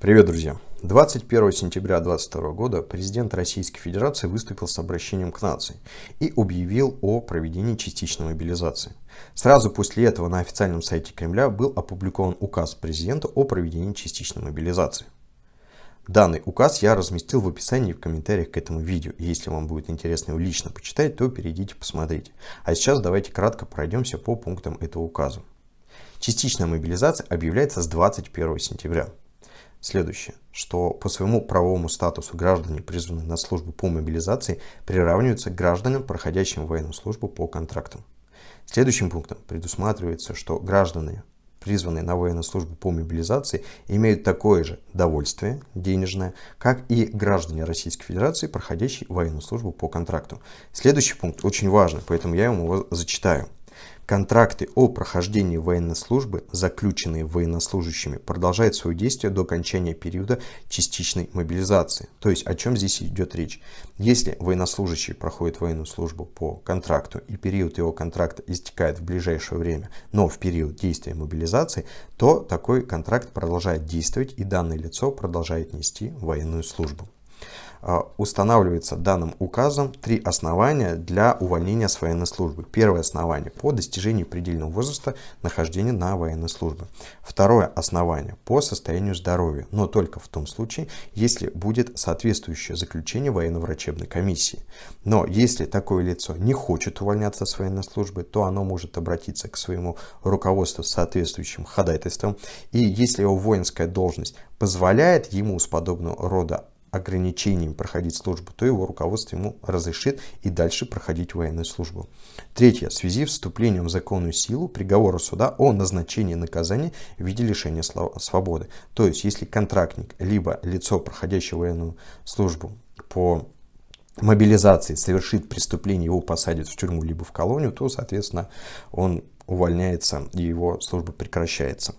Привет, друзья! 21 сентября 2022 года президент Российской Федерации выступил с обращением к нации и объявил о проведении частичной мобилизации. Сразу после этого на официальном сайте Кремля был опубликован указ президента о проведении частичной мобилизации. Данный указ я разместил в описании и в комментариях к этому видео. Если вам будет интересно его лично почитать, то перейдите посмотрите. А сейчас давайте кратко пройдемся по пунктам этого указа. Частичная мобилизация объявляется с 21 сентября следующее, что по своему правовому статусу граждане, призванные на службу по мобилизации, приравниваются к гражданам, проходящим военную службу по контракту. Следующим пунктом предусматривается, что граждане, призванные на военную службу по мобилизации, имеют такое же довольствие денежное, как и граждане Российской Федерации, проходящие военную службу по контракту. Следующий пункт очень важный, поэтому я вам его зачитаю – Контракты о прохождении военной службы, заключенные военнослужащими, продолжают свое действие до окончания периода частичной мобилизации. То есть о чем здесь идет речь? Если военнослужащий проходит военную службу по контракту и период его контракта истекает в ближайшее время, но в период действия мобилизации, то такой контракт продолжает действовать и данное лицо продолжает нести военную службу. А, устанавливается данным указом три основания для увольнения с военной службы. Первое основание по достижению предельного возраста нахождения на военной службе. Второе основание по состоянию здоровья, но только в том случае, если будет соответствующее заключение военно-врачебной комиссии. Но если такое лицо не хочет увольняться с военной службы, то оно может обратиться к своему руководству с соответствующим ходатайством. И если его воинская должность позволяет ему с подобного рода ограничением проходить службу, то его руководство ему разрешит и дальше проходить военную службу. Третье. В связи с вступлением в законную силу приговора суда о назначении наказания в виде лишения свободы. То есть, если контрактник либо лицо, проходящее военную службу по мобилизации совершит преступление, его посадят в тюрьму либо в колонию, то, соответственно, он увольняется и его служба прекращается.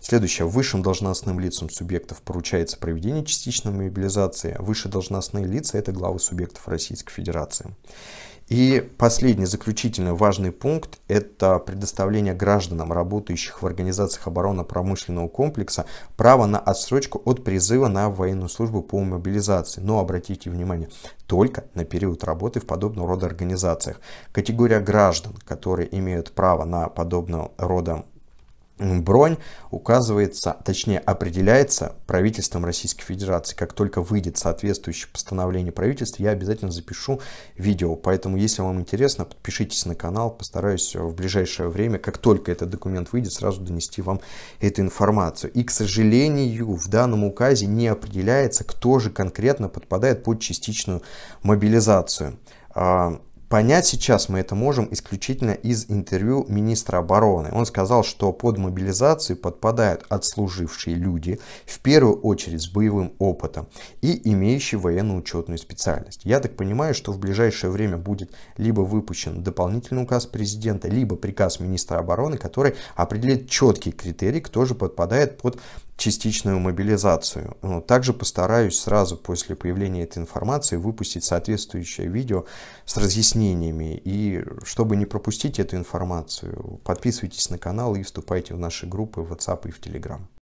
Следующее. Высшим должностным лицам субъектов поручается проведение частичной мобилизации. А Выше должностные лица – это главы субъектов Российской Федерации. И последний, заключительный важный пункт – это предоставление гражданам, работающих в организациях оборонно-промышленного комплекса, права на отсрочку от призыва на военную службу по мобилизации. Но обратите внимание, только на период работы в подобного рода организациях. Категория граждан, которые имеют право на подобного рода бронь указывается, точнее определяется правительством Российской Федерации. Как только выйдет соответствующее постановление правительства, я обязательно запишу видео. Поэтому, если вам интересно, подпишитесь на канал. Постараюсь э, в ближайшее время, как только этот документ выйдет, сразу донести вам эту информацию. И, к сожалению, в данном указе не определяется, кто же конкретно подпадает под частичную мобилизацию. А, Понять сейчас мы это можем исключительно из интервью министра обороны. Он сказал, что под мобилизацию подпадают отслужившие люди, в первую очередь с боевым опытом и имеющие военную учетную специальность. Я так понимаю, что в ближайшее время будет либо выпущен дополнительный указ президента, либо приказ министра обороны, который определит четкий критерий, кто же подпадает под частичную мобилизацию. Также постараюсь сразу после появления этой информации выпустить соответствующее видео с разъяснениями. И чтобы не пропустить эту информацию, подписывайтесь на канал и вступайте в наши группы в WhatsApp и в Telegram.